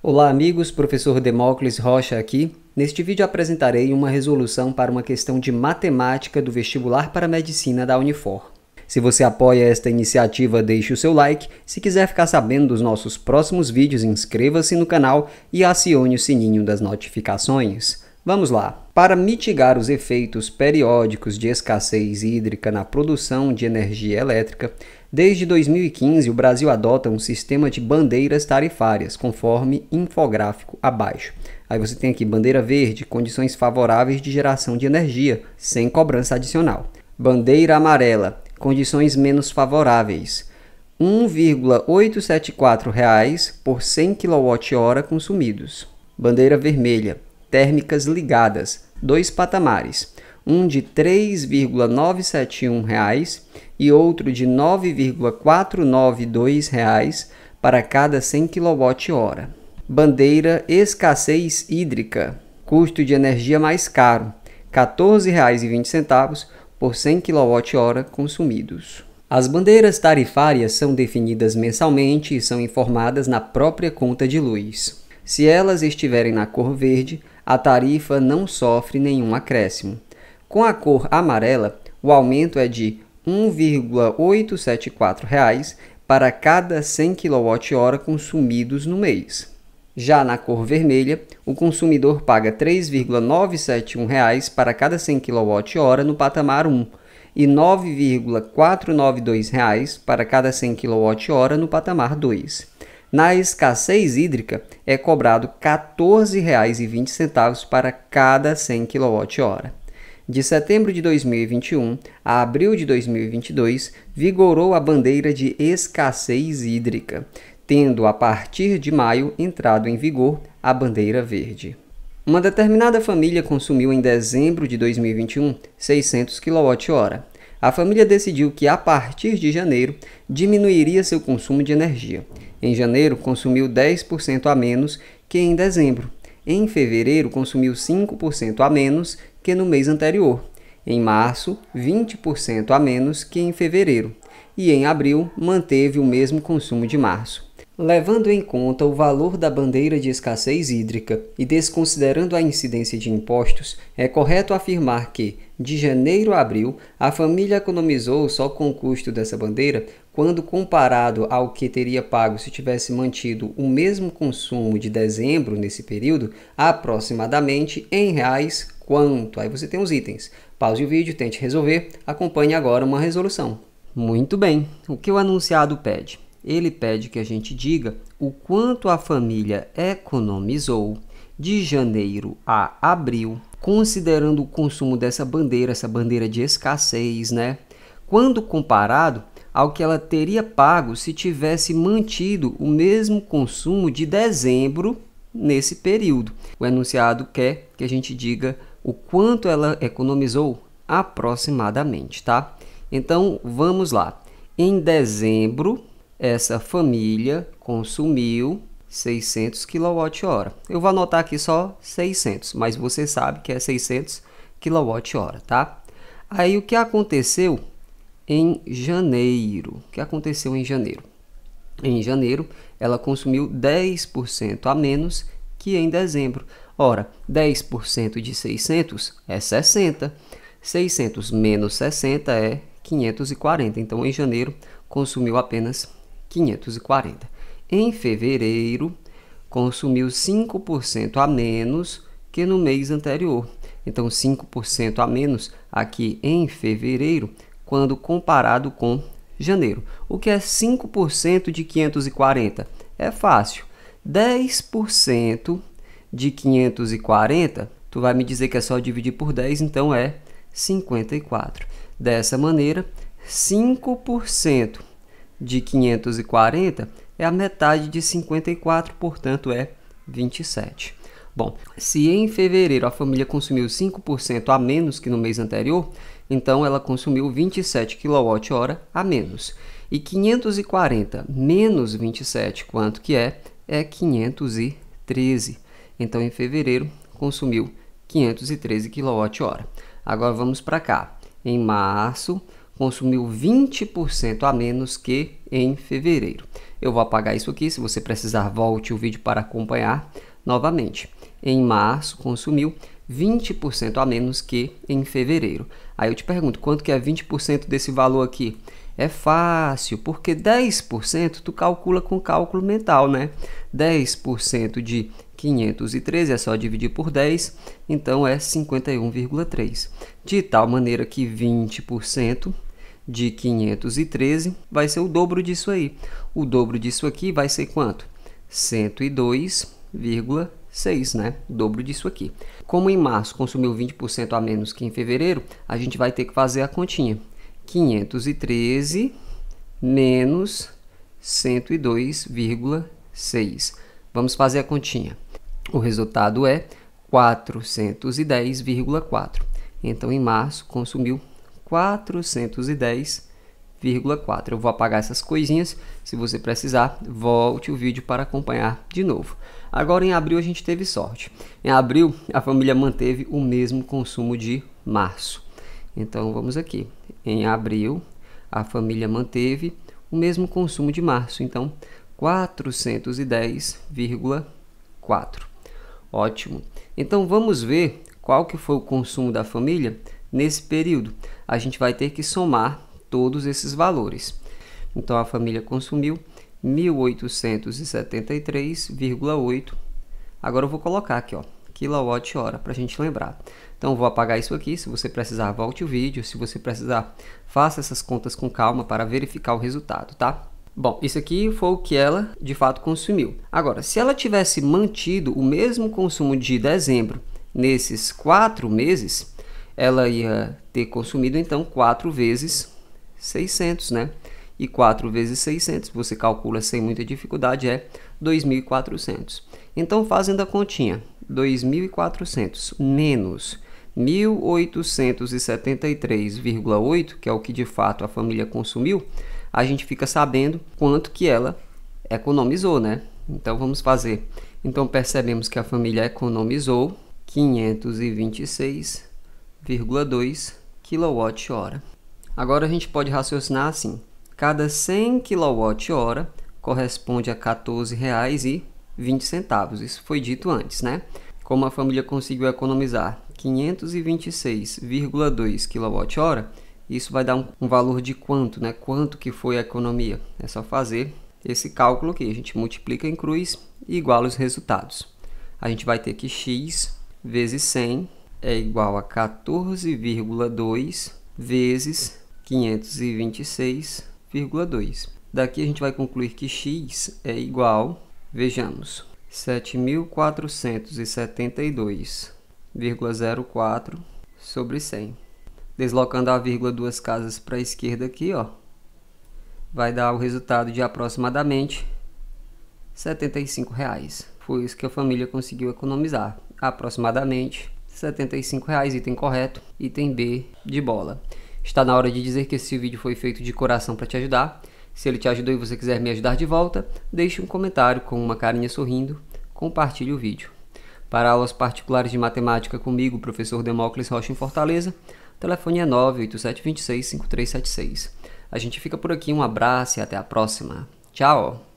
Olá amigos, professor Demócles Rocha aqui. Neste vídeo apresentarei uma resolução para uma questão de matemática do vestibular para medicina da Unifor. Se você apoia esta iniciativa, deixe o seu like. Se quiser ficar sabendo dos nossos próximos vídeos, inscreva-se no canal e acione o sininho das notificações. Vamos lá! para mitigar os efeitos periódicos de escassez hídrica na produção de energia elétrica, desde 2015 o Brasil adota um sistema de bandeiras tarifárias, conforme infográfico abaixo. Aí você tem aqui bandeira verde, condições favoráveis de geração de energia, sem cobrança adicional. Bandeira amarela, condições menos favoráveis. R$ 1,874 por 100 kWh consumidos. Bandeira vermelha, térmicas ligadas, dois patamares, um de R$ 3,971 reais e outro de R$ 9,492 reais para cada 100 kWh. Bandeira escassez hídrica, custo de energia mais caro, R$ 14,20 por 100 kWh consumidos. As bandeiras tarifárias são definidas mensalmente e são informadas na própria conta de luz. Se elas estiverem na cor verde, a tarifa não sofre nenhum acréscimo. Com a cor amarela, o aumento é de R$ 1,874 para cada 100 kWh consumidos no mês. Já na cor vermelha, o consumidor paga R$ 3,971 para cada 100 kWh no patamar 1 e R$ 9,492 para cada 100 kWh no patamar 2. Na escassez hídrica, é cobrado R$ 14,20 para cada 100 kWh. De setembro de 2021 a abril de 2022, vigorou a bandeira de escassez hídrica, tendo a partir de maio entrado em vigor a bandeira verde. Uma determinada família consumiu em dezembro de 2021 600 kWh a família decidiu que a partir de janeiro diminuiria seu consumo de energia. Em janeiro, consumiu 10% a menos que em dezembro. Em fevereiro, consumiu 5% a menos que no mês anterior. Em março, 20% a menos que em fevereiro. E em abril, manteve o mesmo consumo de março. Levando em conta o valor da bandeira de escassez hídrica e desconsiderando a incidência de impostos, é correto afirmar que, de janeiro a abril, a família economizou só com o custo dessa bandeira quando comparado ao que teria pago se tivesse mantido o mesmo consumo de dezembro nesse período, aproximadamente em reais quanto. Aí você tem os itens. Pause o vídeo, tente resolver, acompanhe agora uma resolução. Muito bem, o que o anunciado pede? ele pede que a gente diga o quanto a família economizou de janeiro a abril, considerando o consumo dessa bandeira, essa bandeira de escassez, né? Quando comparado ao que ela teria pago se tivesse mantido o mesmo consumo de dezembro nesse período. O enunciado quer que a gente diga o quanto ela economizou aproximadamente, tá? Então vamos lá. Em dezembro, essa família consumiu 600 kWh. Eu vou anotar aqui só 600, mas você sabe que é 600 kWh, tá? Aí o que aconteceu em janeiro? O que aconteceu em janeiro? Em janeiro, ela consumiu 10% a menos que em dezembro. Ora, 10% de 600 é 60. 600 menos 60 é 540. Então, em janeiro, consumiu apenas 540. Em fevereiro, consumiu 5% a menos que no mês anterior. Então, 5% a menos aqui em fevereiro, quando comparado com janeiro. O que é 5% de 540? É fácil. 10% de 540, tu vai me dizer que é só dividir por 10, então é 54. Dessa maneira, 5% de 540 é a metade de 54, portanto é 27. Bom, se em fevereiro a família consumiu 5% a menos que no mês anterior, então ela consumiu 27 kWh a menos. E 540 menos 27, quanto que é? É 513. Então em fevereiro consumiu 513 kWh. Agora vamos para cá. Em março, consumiu 20% a menos que em fevereiro. Eu vou apagar isso aqui, se você precisar, volte o vídeo para acompanhar novamente. Em março, consumiu 20% a menos que em fevereiro. Aí eu te pergunto, quanto que é 20% desse valor aqui? É fácil, porque 10% tu calcula com cálculo mental, né? 10% de 513 é só dividir por 10, então é 51,3. De tal maneira que 20% de 513 vai ser o dobro disso aí. O dobro disso aqui vai ser quanto? 102,6, né? O dobro disso aqui. Como em março consumiu 20% a menos que em fevereiro, a gente vai ter que fazer a continha. 513 menos 102,6. Vamos fazer a continha. O resultado é 410,4. Então, em março, consumiu 410,4. Eu vou apagar essas coisinhas, se você precisar, volte o vídeo para acompanhar de novo. Agora em abril a gente teve sorte. Em abril a família manteve o mesmo consumo de março. Então vamos aqui. Em abril a família manteve o mesmo consumo de março, então 410,4. Ótimo. Então vamos ver qual que foi o consumo da família nesse período. A gente vai ter que somar todos esses valores. Então a família consumiu 1873,8. Agora eu vou colocar aqui, ó, quilowatt-hora, para a gente lembrar. Então vou apagar isso aqui, se você precisar volte o vídeo, se você precisar faça essas contas com calma para verificar o resultado, tá? Bom, isso aqui foi o que ela de fato consumiu. Agora, se ela tivesse mantido o mesmo consumo de dezembro nesses quatro meses, ela ia ter consumido então 4 vezes 600, né? E 4 vezes 600, você calcula sem muita dificuldade, é 2.400. Então, fazendo a continha, 2.400 menos 1.873,8, que é o que de fato a família consumiu, a gente fica sabendo quanto que ela economizou, né? Então vamos fazer. Então percebemos que a família economizou 526 0,2 kWh. Agora a gente pode raciocinar assim: cada 100 kWh corresponde a R$ 14,20. Isso foi dito antes, né? Como a família conseguiu economizar 526,2 kWh, isso vai dar um, um valor de quanto, né? Quanto que foi a economia? É só fazer esse cálculo aqui. A gente multiplica em cruz e iguala os resultados. A gente vai ter que x vezes 100 é igual a 14,2 vezes 526,2. Daqui a gente vai concluir que x é igual, vejamos, 7.472,04 sobre 100. Deslocando a vírgula duas casas para a esquerda aqui, ó, vai dar o resultado de aproximadamente R$ 75. Reais. Foi isso que a família conseguiu economizar, aproximadamente R$ reais, item correto, item B de bola. Está na hora de dizer que esse vídeo foi feito de coração para te ajudar. Se ele te ajudou e você quiser me ajudar de volta, deixe um comentário com uma carinha sorrindo, compartilhe o vídeo. Para aulas particulares de matemática comigo, professor Demócles Rocha em Fortaleza, telefone é 987265376. A gente fica por aqui, um abraço e até a próxima. Tchau!